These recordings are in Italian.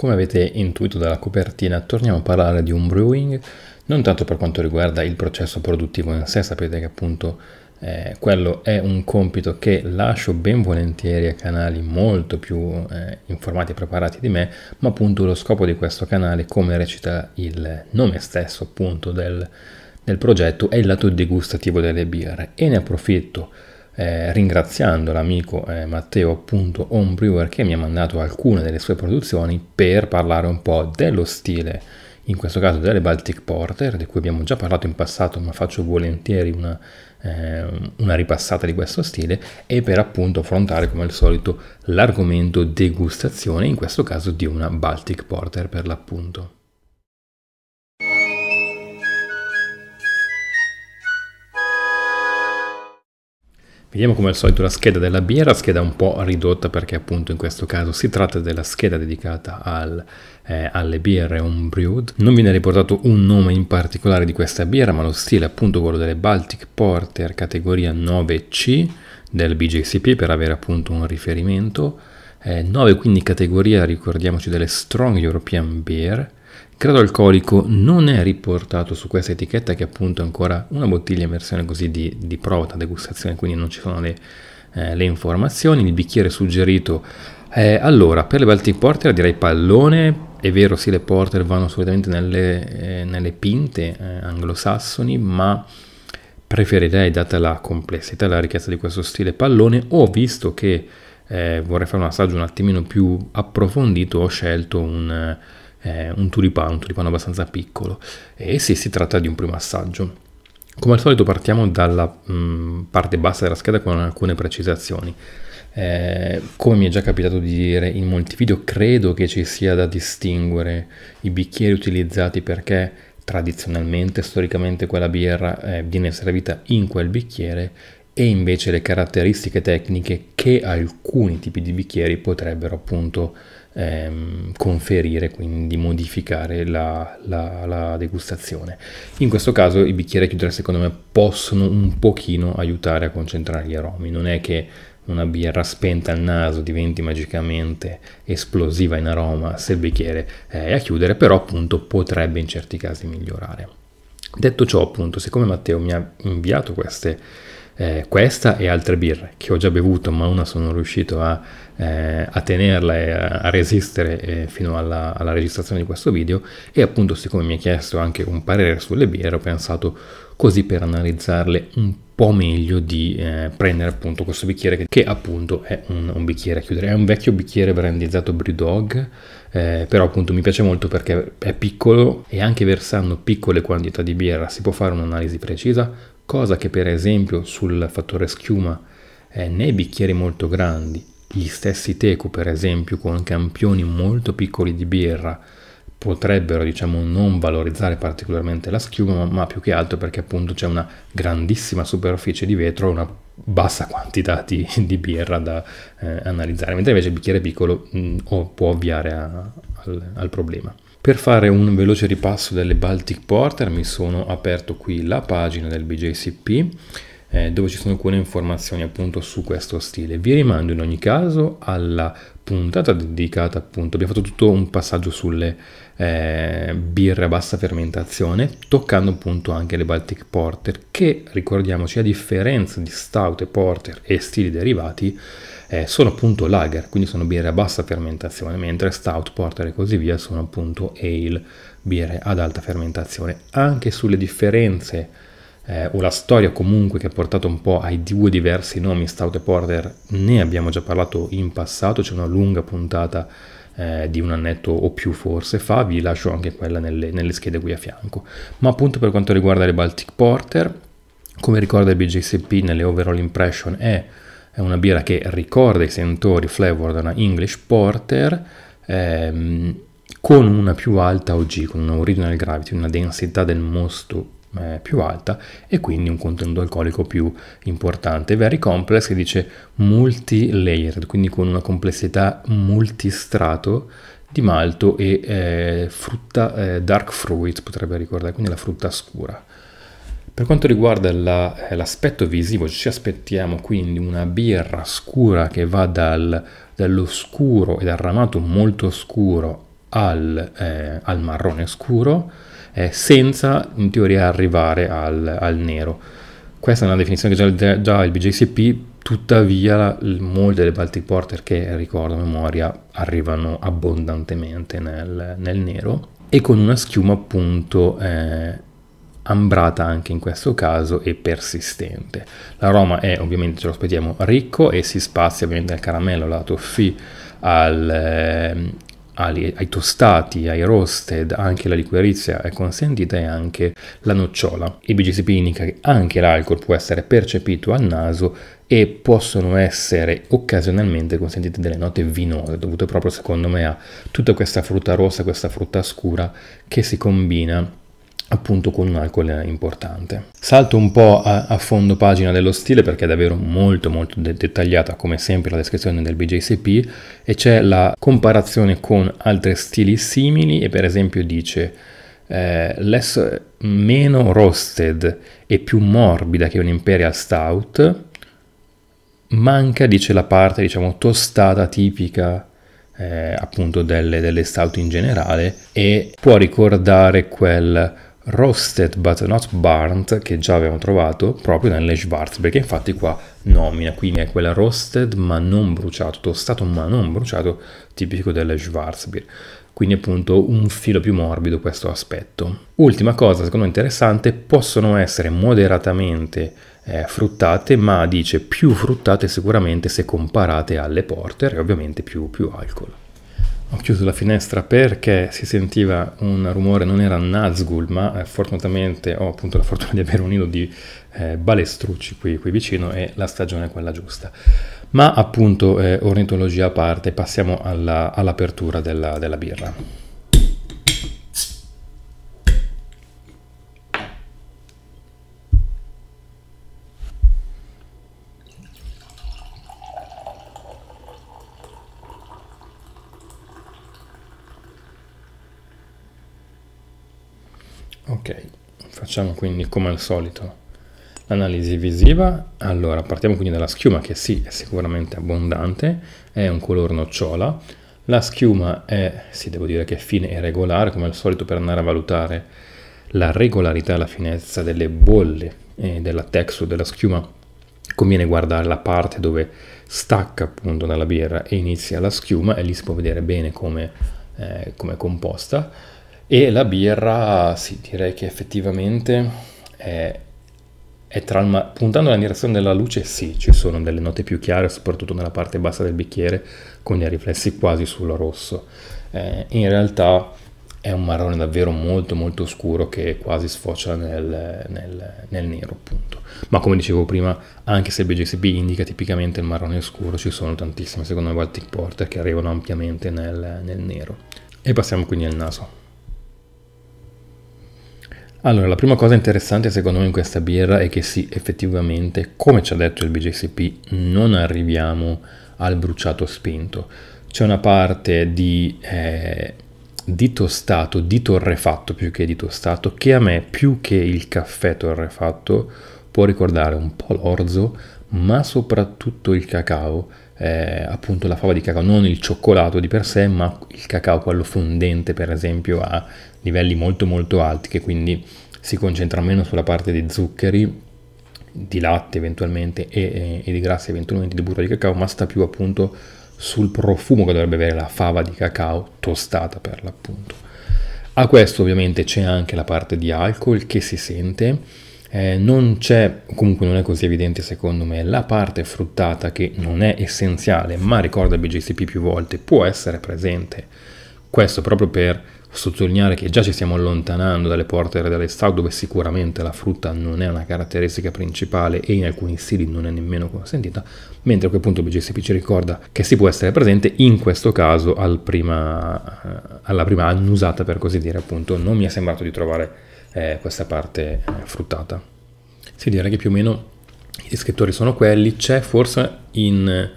Come avete intuito dalla copertina, torniamo a parlare di un brewing, non tanto per quanto riguarda il processo produttivo in sé, sapete che appunto eh, quello è un compito che lascio ben volentieri a canali molto più eh, informati e preparati di me, ma appunto lo scopo di questo canale, come recita il nome stesso appunto del, del progetto, è il lato degustativo delle birre e ne approfitto eh, ringraziando l'amico eh, Matteo.homebrewer che mi ha mandato alcune delle sue produzioni per parlare un po' dello stile, in questo caso delle Baltic Porter, di cui abbiamo già parlato in passato, ma faccio volentieri una, eh, una ripassata di questo stile, e per appunto affrontare come al solito l'argomento degustazione, in questo caso di una Baltic Porter per l'appunto. Vediamo come al solito la scheda della birra, scheda un po' ridotta perché appunto in questo caso si tratta della scheda dedicata al, eh, alle birre homebrewed. Non viene riportato un nome in particolare di questa birra ma lo stile è appunto quello delle Baltic Porter categoria 9C del BJCP per avere appunto un riferimento. Eh, 9 quindi categoria, ricordiamoci, delle Strong European Beer credo alcolico non è riportato su questa etichetta che appunto è ancora una bottiglia in versione così di, di prova, da degustazione, quindi non ci sono le, eh, le informazioni, il bicchiere suggerito eh, allora, per le Baltic Porter direi pallone, è vero sì le Porter vanno solitamente nelle, eh, nelle pinte eh, anglosassoni, ma preferirei, data la complessità e la ricchezza di questo stile pallone, ho visto che eh, vorrei fare un assaggio un attimino più approfondito, ho scelto un eh, un tulipano, un tulipano abbastanza piccolo. E sì, si tratta di un primo assaggio. Come al solito partiamo dalla mh, mm, parte bassa della scheda con alcune precisazioni. Eh, come mi è già capitato di dire in molti video, credo che ci sia da distinguere i bicchieri utilizzati perché tradizionalmente, storicamente, quella birra eh, viene servita in quel bicchiere e invece le caratteristiche tecniche che alcuni tipi di bicchieri potrebbero appunto ehm, conferire, quindi modificare la, la, la, degustazione. In questo caso i bicchieri a chiudere secondo me possono un pochino aiutare a concentrare gli aromi, non è che una birra spenta al naso diventi magicamente esplosiva in aroma se il bicchiere è a chiudere, però appunto potrebbe in certi casi migliorare. Detto ciò appunto, siccome Matteo mi ha inviato queste eh, questa e altre birre che ho già bevuto ma una sono riuscito a, eh, a tenerla e a, a resistere eh, fino alla, alla, registrazione di questo video e appunto siccome mi ha chiesto anche un parere sulle birre ho pensato così per analizzarle un po' meglio di eh, prendere appunto questo bicchiere che, che appunto è un, un, bicchiere a chiudere è un vecchio bicchiere brandizzato Brewdog eh, però appunto mi piace molto perché è piccolo e anche versando piccole quantità di birra si può fare un'analisi precisa cosa che per esempio sul fattore schiuma eh, nei bicchieri molto grandi, gli stessi teco per esempio con campioni molto piccoli di birra potrebbero diciamo non valorizzare particolarmente la schiuma ma più che altro perché appunto c'è una grandissima superficie di vetro e una bassa quantità di, di birra da eh, analizzare mentre invece il bicchiere piccolo mh, mm, può avviare a, al, al problema per fare un veloce ripasso delle Baltic Porter mi sono aperto qui la pagina del BJCP eh, dove ci sono alcune informazioni appunto su questo stile. Vi rimando in ogni caso alla puntata dedicata appunto, abbiamo fatto tutto un passaggio sulle eh, birre a bassa fermentazione, toccando appunto anche le Baltic Porter che ricordiamoci a differenza di stout e porter e stili derivati eh, sono appunto lager, quindi sono birre a bassa fermentazione, mentre stout, porter e così via sono appunto ale, birre ad alta fermentazione. Anche sulle differenze eh, o la storia comunque che ha portato un po' ai due diversi nomi stout e porter, ne abbiamo già parlato in passato, c'è una lunga puntata eh, di un annetto o più forse fa, vi lascio anche quella nelle, nelle schede qui a fianco. Ma appunto per quanto riguarda le Baltic Porter, come ricorda il BJCP nelle overall impression è è una birra che ricorda i sentori flavor da una English Porter ehm, con una più alta OG, con una original gravity, una densità del mosto eh, più alta e quindi un contenuto alcolico più importante. Very complex che dice multi-layered, quindi con una complessità multistrato di malto e eh, frutta eh, dark fruit potrebbe ricordare, quindi la frutta scura. Per quanto riguarda la, eh, l'aspetto visivo, ci aspettiamo quindi una birra scura che va dal, dall'oscuro e dal ramato molto scuro al, eh, al marrone scuro, eh, senza in teoria arrivare al, al, nero. Questa è una definizione che già, già il BJCP Tuttavia, molte delle Baltic Porter che ricordo a memoria arrivano abbondantemente nel, nel, nero e con una schiuma appunto eh, ambrata anche in questo caso e persistente. L'aroma è ovviamente, ce lo aspettiamo, ricco e si spazia ovviamente dal caramello, alla toffee, al, eh, ai, ai, tostati, ai roasted, anche la liquirizia è consentita e anche la nocciola. Il BGCP indica che anche l'alcol può essere percepito al naso e possono essere occasionalmente consentite delle note vinose, dovute proprio secondo me a tutta questa frutta rossa, questa frutta scura che si combina appunto con un alcol importante. Salto un po' a, a, fondo pagina dello stile perché è davvero molto molto de- dettagliata come sempre la descrizione del BJCP e c'è la comparazione con altri stili simili e per esempio dice eh, less, meno roasted e più morbida che un Imperial Stout manca dice la parte diciamo tostata tipica eh, appunto delle, delle stout in generale e può ricordare quel roasted but not burnt che già abbiamo trovato proprio nelle Schwarzberg che infatti qua nomina quindi è quella roasted ma non bruciato tostato ma non bruciato tipico delle Schwarzbier quindi appunto un filo più morbido questo aspetto ultima cosa secondo me interessante possono essere moderatamente eh, fruttate ma dice più fruttate sicuramente se comparate alle porter e ovviamente più, più alcol ho chiuso la finestra perché si sentiva un rumore, non era Nazgul, ma eh, fortunatamente ho appunto la fortuna di avere un nido di eh, balestrucci qui, qui, vicino e la stagione è quella giusta. Ma appunto eh, ornitologia a parte, passiamo alla, all'apertura della, della birra. ok facciamo quindi come al solito l'analisi visiva allora partiamo quindi dalla schiuma che sì è sicuramente abbondante è un color nocciola la schiuma è sì devo dire che è fine e regolare come al solito per andare a valutare la regolarità e la finezza delle bolle e della texture della schiuma conviene guardare la parte dove stacca appunto dalla birra e inizia la schiuma e lì si può vedere bene come, eh, come è composta e la birra, sì, direi che effettivamente è, è tra il puntando nella direzione della luce, sì, ci sono delle note più chiare, soprattutto nella parte bassa del bicchiere, con i riflessi quasi sul rosso. Eh, in realtà è un marrone davvero molto molto scuro che quasi sfocia nel, nel, nel, nero appunto ma come dicevo prima anche se il BGCP indica tipicamente il marrone scuro ci sono tantissime secondo me Baltic Porter che arrivano ampiamente nel, nel nero e passiamo quindi al naso allora, la prima cosa interessante secondo me in questa birra è che sì, effettivamente, come ci ha detto il BJCP, non arriviamo al bruciato spinto. C'è una parte di, eh, di tostato, di torrefatto più che di tostato, che a me più che il caffè torrefatto può ricordare un po' l'orzo, ma soprattutto il cacao eh, appunto la fava di cacao, non il cioccolato di per sé, ma il cacao, quello fondente per esempio a livelli molto molto alti che quindi si concentra meno sulla parte di zuccheri, di latte eventualmente e, e, e di grassi eventualmente di burro di cacao, ma sta più appunto sul profumo che dovrebbe avere la fava di cacao tostata per l'appunto. A questo ovviamente c'è anche la parte di alcol che si sente, eh, non c'è, comunque non è così evidente secondo me, la parte fruttata che non è essenziale, ma ricorda BGCP più volte, può essere presente. Questo proprio per sottolineare che già ci stiamo allontanando dalle porte dell'estate dove sicuramente la frutta non è una caratteristica principale e in alcuni stili non è nemmeno consentita, mentre a quel punto BGSP ci ricorda che si può essere presente in questo caso al prima, eh, alla prima annusata per così dire appunto, non mi è sembrato di trovare eh, questa parte eh, fruttata. Si direi che più o meno i scrittori sono quelli, c'è forse in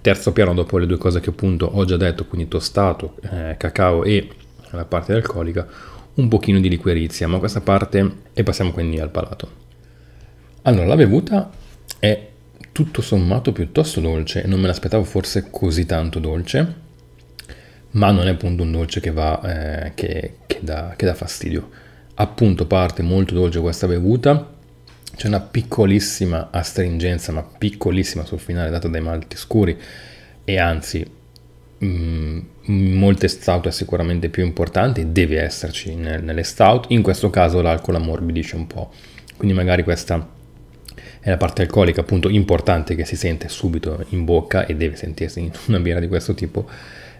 terzo piano dopo le due cose che appunto ho già detto, quindi tostato, eh, cacao e alla parte alcolica, un pochino di liquirizia, ma questa parte e passiamo quindi al palato. Allora, la bevuta è tutto sommato piuttosto dolce, non me l'aspettavo forse così tanto dolce, ma non è appunto un dolce che, va, eh, che, che, dà, che dà fastidio. Appunto parte molto dolce questa bevuta, c'è una piccolissima astringenza, ma piccolissima sul finale data dai malti scuri e anzi mh, mm, molte stout è sicuramente più importante, deve esserci nel, nelle stout, in questo caso l'alcol ammorbidisce un po', quindi magari questa è la parte alcolica appunto importante che si sente subito in bocca e deve sentirsi in una birra di questo tipo,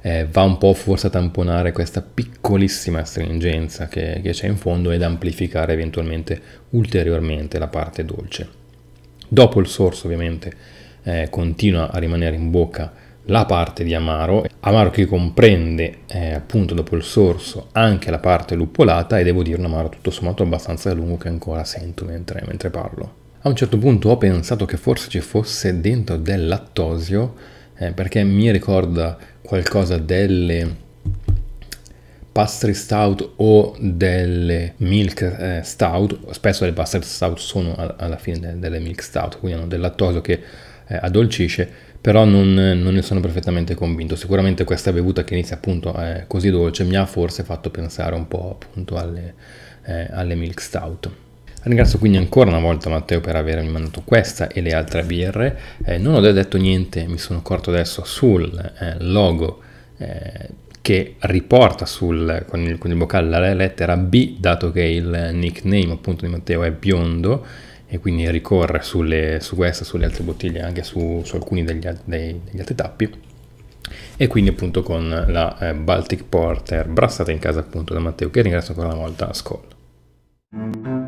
eh, va un po' forse a tamponare questa piccolissima stringenza che, che c'è in fondo ed amplificare eventualmente ulteriormente la parte dolce. Dopo il sorso ovviamente eh, continua a rimanere in bocca la parte di amaro, amaro che comprende eh, appunto dopo il sorso anche la parte luppolata e devo dire un amaro tutto sommato abbastanza lungo che ancora sento mentre, mentre parlo. A un certo punto ho pensato che forse ci fosse dentro del lattosio eh, perché mi ricorda qualcosa delle pastry stout o delle milk eh, stout, spesso le pastry stout sono alla fine delle milk stout, quindi hanno del lattosio che eh, addolcisce, però non, non, ne sono perfettamente convinto. Sicuramente questa bevuta che inizia appunto eh, così dolce mi ha forse fatto pensare un po' appunto alle, eh, alle milk stout. Ringrazio quindi ancora una volta Matteo per avermi mandato questa e le altre birre. Eh, non ho detto niente, mi sono accorto adesso sul eh, logo eh, che riporta sul, con, il, con, il, boccale la lettera B, dato che il nickname appunto di Matteo è biondo e quindi ricorre sulle, su questa, sulle altre bottiglie, anche su, su alcuni degli, dei, degli, altri tappi. E quindi appunto con la eh, Baltic Porter brassata in casa appunto da Matteo, che ringrazio ancora una volta, Skoll.